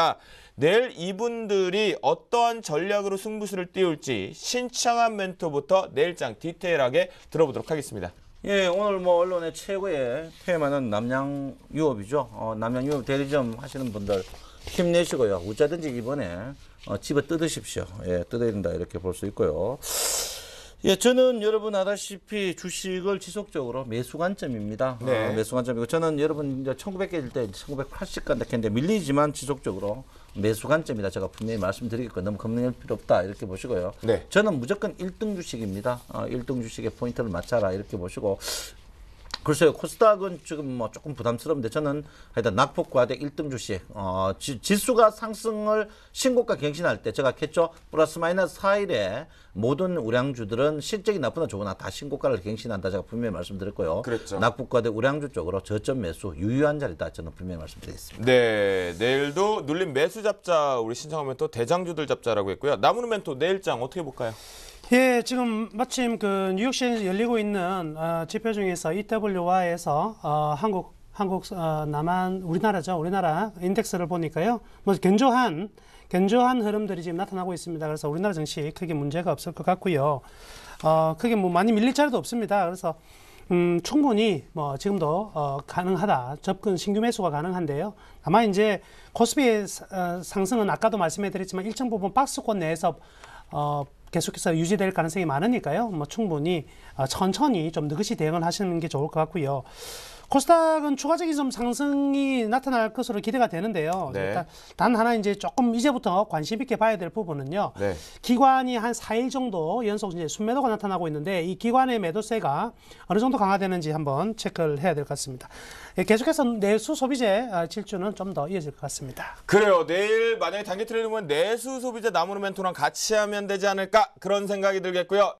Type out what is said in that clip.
자, 아, 내일 이분들이 어떠한 전략으로 승부수를 띄울지 신창한 멘토부터 내일장 디테일하게 들어보도록 하겠습니다. 예, 오늘 뭐 언론의 최고의 테마는 남양 유업이죠. 어, 남양 유업 대리점 하시는 분들 힘내시고요. 우짜든지 이번에 어, 집어 뜯으십시오. 예, 뜯어야 된다 이렇게 볼 수 있고요. 예, 저는 여러분 아다시피 주식을 지속적으로 매수 관점입니다. 아, 네. 어, 매수 관점이고 저는 여러분 이제 1900개일 때 1980간다 는데 밀리지만 지속적으로 매수 관점이다. 제가 분명히 말씀드리겠고 너무 겁낼 필요 없다 이렇게 보시고요. 네. 저는 무조건 1등 주식입니다. 어, 아, 1등 주식의 포인트를 맞춰라 이렇게 보시고 글쎄요. 코스닥은 지금 뭐 조금 부담스러운데 저는 일단 낙폭과대 1등 주식 어, 지, 지수가 상승을 신고가 갱신할 때 제가 했죠. 플러스 마이너스 4일에 모든 우량주들은 실적이 나쁘나 좋으나 다 신고가를 갱신한다 제가 분명히 말씀드렸고요. 그랬죠. 낙폭과대 우량주 쪽으로 저점 매수 유효한 자리다 저는 분명히 말씀드리겠습니다. 네. 내일도 눌린 매수 잡자 우리 신청하면 또 대장주들 잡자라고 했고요. 나무는 멘토 내일장 어떻게 볼까요? 예, 지금 마침 그 뉴욕시에서 열리고 있는 어, 집회 중에서 EWY에서 어, 한국 한국 어, 남한 우리나라죠 우리나라 인덱스를 보니까요 뭐 견조한 견조한 흐름들이 지금 나타나고 있습니다. 그래서 우리나라 정시 크게 문제가 없을 것 같고요. 어, 크게 뭐 많이 밀릴 자리도 없습니다. 그래서 음, 충분히 뭐 지금도 어, 가능하다. 접근 신규 매수가 가능한데요. 아마 이제 코스피의 어, 상승은 아까도 말씀해 드렸지만 일정 부분 박스권 내에서 어, 계속해서 유지될 가능성이 많으니까요. 뭐 충분히 어, 천천히 좀 느긋이 대응을 하시는 게 좋을 것 같고요. 코스닥은 추가적인 좀 상승이 나타날 것으로 기대가 되는데요. 네. 일단 단 하나 이제 조금 이제부터 관심 있게 봐야 될 부분은요. 네. 기관이 한 4일 정도 연속 이제 순매도가 나타나고 있는데 이 기관의 매도세가 어느 정도 강화되는지 한번 체크를 해야 될 것 같습니다. 예, 계속해서 내수 소비재 아, 질주는 좀 더 이어질 것 같습니다. 그래요. 내일 만약에 단기 트레이딩은 내수 소비재 나무르 멘토랑 같이 하면 되지 않을까 그런 생각이 들겠고요.